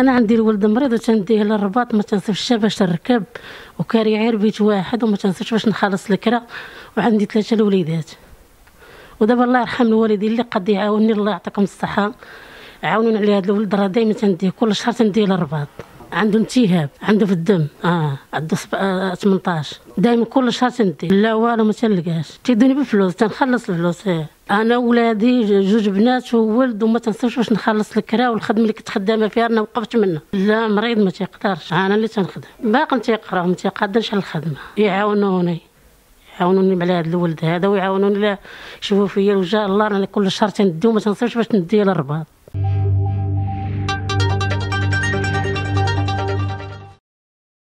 انا عندي الولد مريض وتنديه للرباط ما تنصفش باش نركب وكاري عير بيت واحد وما تنصفش باش نخلص الكرا وعندي ثلاثه الوليدات ودابا الله يرحم الوالدين اللي قد يعاونني الله يعطيكم الصحه عاونوني على هذا الولد راه دائما تنديه كل شهر تنديه للرباط عنده التهاب عنده في الدم اه عنده 18 آه، دائما كل شهر سنتي لا والو ما تنلقاش تيدوني بالفلوس تنخلص الفلوس آه، انا ولادي جوج بنات وولد وما تنساوش باش نخلص الكرا والخدمه اللي كنت خدامه فيها انا وقفت منها لا مريض ما تيقدرش انا اللي تنخدم باقي تيقرا ما تيقدرش على الخدمه يعاونوني يعاونوني على هذا الولد هذا ويعاونوني لا شوفوا فيا وجه الله انا كل شهر تندي وما تنساوش باش ندي الرباط